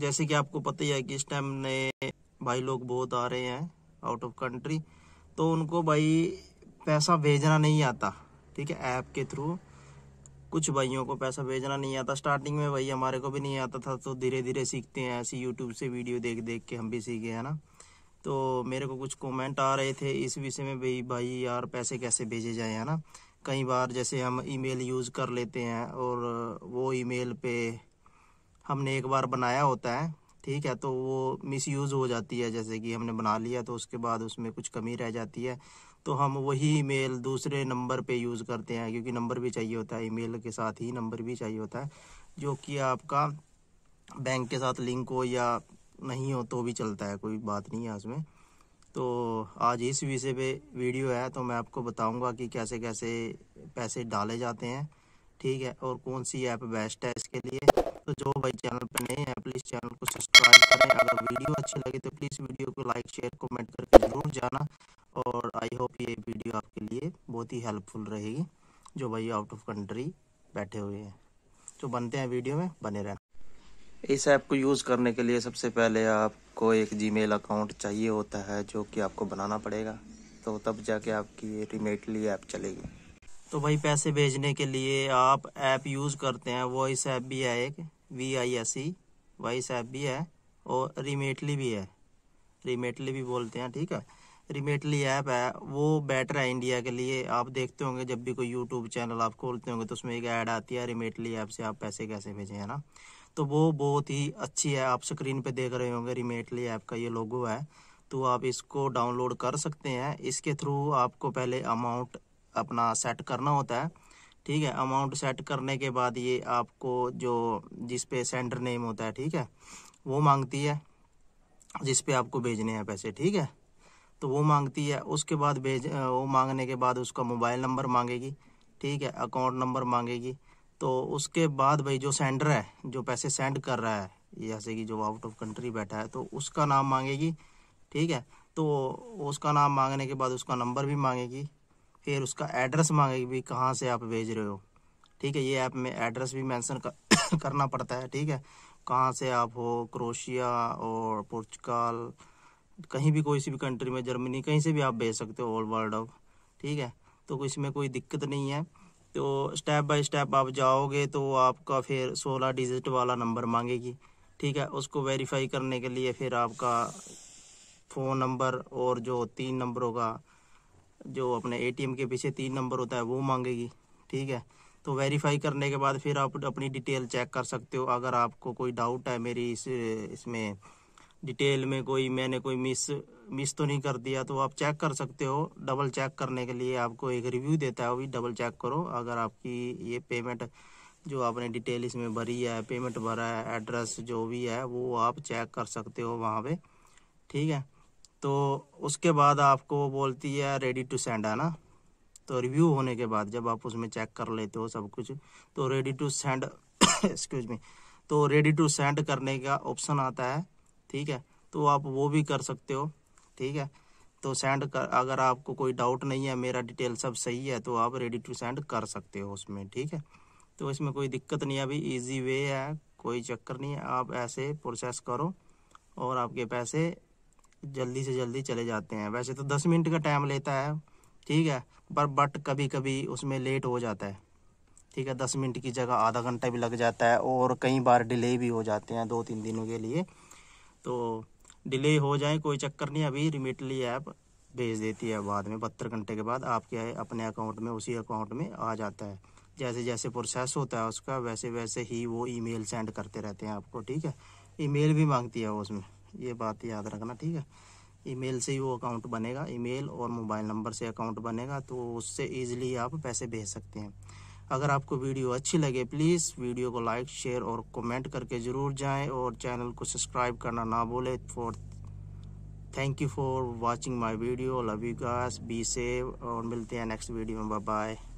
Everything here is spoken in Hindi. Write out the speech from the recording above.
जैसे कि आपको पता ही है कि इस टाइम नए भाई लोग बहुत आ रहे हैं आउट ऑफ कंट्री तो उनको भाई पैसा भेजना नहीं आता ठीक है ऐप के थ्रू कुछ भाइयों को पैसा भेजना नहीं आता स्टार्टिंग में भाई हमारे को भी नहीं आता था तो धीरे धीरे सीखते हैं ऐसी यूट्यूब से वीडियो देख देख के हम भी सीखे हैं ना तो मेरे को कुछ कमेंट आ रहे थे इस विषय में भाई भाई यार पैसे कैसे भेजे जाए है ना कई बार जैसे हम ईमेल यूज़ कर लेते हैं और वो ईमेल पे हमने एक बार बनाया होता है ठीक है तो वो मिसयूज़ हो जाती है जैसे कि हमने बना लिया तो उसके बाद उसमें कुछ कमी रह जाती है तो हम वही ईमेल दूसरे नंबर पे यूज़ करते हैं क्योंकि नंबर भी चाहिए होता है ईमेल के साथ ही नंबर भी चाहिए होता है जो कि आपका बैंक के साथ लिंक हो या नहीं हो तो भी चलता है कोई बात नहीं है उसमें तो आज इस विषय पे वीडियो है तो मैं आपको बताऊंगा कि कैसे कैसे पैसे डाले जाते हैं ठीक है और कौन सी ऐप बेस्ट है इसके लिए तो जो भाई चैनल पर नए हैं प्लीज़ चैनल को सब्सक्राइब करें अगर वीडियो अच्छी लगे तो प्लीज़ वीडियो को लाइक शेयर कमेंट करके ज़रूर जाना और आई होप ये वीडियो आपके लिए बहुत ही हेल्पफुल रहेगी जो भाई आउट ऑफ कंट्री बैठे हुए हैं तो बनते हैं वीडियो में बने रहना इस ऐप को यूज़ करने के लिए सबसे पहले आपको एक जी अकाउंट चाहिए होता है जो कि आपको बनाना पड़ेगा तो तब जाके आपकी ये रिमेटली ऐप चलेगी तो भाई पैसे भेजने के लिए आप ऐप यूज़ करते हैं वॉइस ऐप भी है एक V I S E voice app भी है और रिमेटली भी है रिमेटली भी बोलते हैं ठीक है रिमेटली ऐप है वो बेटर है इंडिया के लिए आप देखते होंगे जब भी कोई यूट्यूब चैनल आप खोलते होंगे तो उसमें एक ऐड आती है रिमेटली ऐप से आप पैसे कैसे भेजें है ना तो वो बहुत ही अच्छी है आप स्क्रीन पर देख रहे होंगे रिमेटली ऐप का ये लोगो है तो आप इसको डाउनलोड कर सकते हैं इसके थ्रू आपको पहले अमाउंट अपना सेट करना होता है ठीक है अमाउंट सेट करने के बाद ये आपको जो जिस पे सेंडर नेम होता है ठीक है वो मांगती है जिस पे आपको भेजने हैं पैसे ठीक है तो वो मांगती है उसके बाद भेज वो मांगने के बाद उसका मोबाइल नंबर मांगेगी ठीक है अकाउंट नंबर मांगेगी तो उसके बाद भाई जो सेंडर है जो पैसे सेंड कर रहा है जैसे कि जो आउट ऑफ कंट्री बैठा है तो उसका नाम मांगेगी ठीक है तो उसका नाम मांगने के बाद उसका नंबर भी मांगेगी फिर उसका एड्रेस मांगेगी भी कहाँ से आप भेज रहे हो ठीक है ये ऐप में एड्रेस भी मेंशन कर, करना पड़ता है ठीक है कहाँ से आप हो क्रोशिया और पुर्तगाल कहीं भी कोई सी भी कंट्री में जर्मनी कहीं से भी आप भेज सकते हो ऑल वर्ल्ड ऑफ ठीक है तो इसमें कोई दिक्कत नहीं है तो स्टेप बाय स्टेप आप जाओगे तो आपका फिर 16 डिजिट वाला नंबर मांगेगी ठीक है उसको वेरीफाई करने के लिए फिर आपका फ़ोन नंबर और जो तीन नंबरों का जो अपने एटीएम के पीछे तीन नंबर होता है वो मांगेगी ठीक है तो वेरीफाई करने के बाद फिर आप अपनी डिटेल चेक कर सकते हो अगर आपको कोई डाउट है मेरी इस इसमें डिटेल में कोई मैंने कोई मिस मिस तो नहीं कर दिया तो आप चेक कर सकते हो डबल चेक करने के लिए आपको एक रिव्यू देता है वो भी डबल चेक करो अगर आपकी ये पेमेंट जो आपने डिटेल इसमें भरी है पेमेंट भरा है एड्रेस जो भी है वो आप चेक कर सकते हो वहाँ पे ठीक है तो उसके बाद आपको वो बोलती है रेडी टू सेंड है ना तो रिव्यू होने के बाद जब आप उसमें चेक कर लेते हो सब कुछ तो ready to send excuse me तो रेडी टू सेंड करने का ऑप्शन आता है ठीक है तो आप वो भी कर सकते हो ठीक है तो सेंड कर अगर आपको कोई डाउट नहीं है मेरा डिटेल सब सही है तो आप रेडी टू सेंड कर सकते हो उसमें ठीक है तो इसमें कोई दिक्कत नहीं है अभी ईजी वे है कोई चक्कर नहीं है आप ऐसे प्रोसेस करो और आपके पैसे जल्दी से जल्दी चले जाते हैं वैसे तो दस मिनट का टाइम लेता है ठीक है पर बट कभी कभी उसमें लेट हो जाता है ठीक है दस मिनट की जगह आधा घंटा भी लग जाता है और कई बार डिले भी हो जाते हैं दो तीन दिनों के लिए तो डिले हो जाए कोई चक्कर नहीं अभी रिमिटली ऐप भेज देती है बाद में बहत्तर घंटे के बाद आपके अपने अकाउंट में उसी अकाउंट में आ जाता है जैसे जैसे प्रोसेस होता है उसका वैसे वैसे ही वो ईमेल सेंड करते रहते हैं आपको ठीक है ईमेल भी मांगती है वो उसमें ये बात याद रखना ठीक है ईमेल से ही वो अकाउंट बनेगा ईमेल और मोबाइल नंबर से अकाउंट बनेगा तो उससे ईजिली आप पैसे भेज सकते हैं अगर आपको वीडियो अच्छी लगे प्लीज़ वीडियो को लाइक शेयर और कमेंट करके ज़रूर जाएं और चैनल को सब्सक्राइब करना ना भूलें for thank you for watching my video love you guys be safe और मिलते हैं नेक्स्ट वीडियो में बाय